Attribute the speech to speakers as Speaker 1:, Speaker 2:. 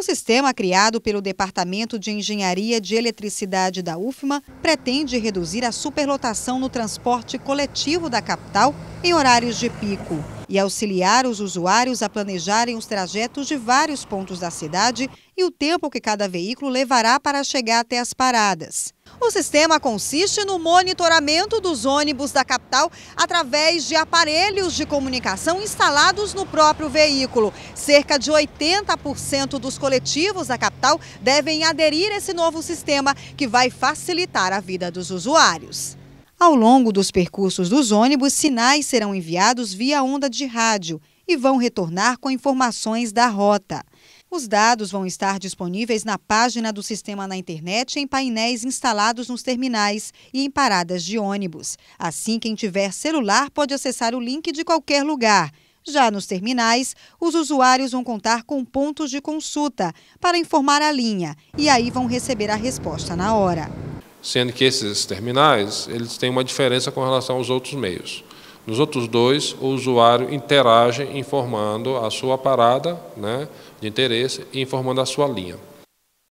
Speaker 1: O sistema criado pelo Departamento de Engenharia de Eletricidade da UFMA pretende reduzir a superlotação no transporte coletivo da capital em horários de pico e auxiliar os usuários a planejarem os trajetos de vários pontos da cidade e o tempo que cada veículo levará para chegar até as paradas. O sistema consiste no monitoramento dos ônibus da capital através de aparelhos de comunicação instalados no próprio veículo. Cerca de 80% dos coletivos da capital devem aderir a esse novo sistema que vai facilitar a vida dos usuários. Ao longo dos percursos dos ônibus, sinais serão enviados via onda de rádio e vão retornar com informações da rota. Os dados vão estar disponíveis na página do sistema na internet em painéis instalados nos terminais e em paradas de ônibus. Assim, quem tiver celular pode acessar o link de qualquer lugar. Já nos terminais, os usuários vão contar com pontos de consulta para informar a linha e aí vão receber a resposta na hora
Speaker 2: sendo que esses terminais eles têm uma diferença com relação aos outros meios. Nos outros dois, o usuário interage informando a sua parada né, de interesse e informando a sua linha.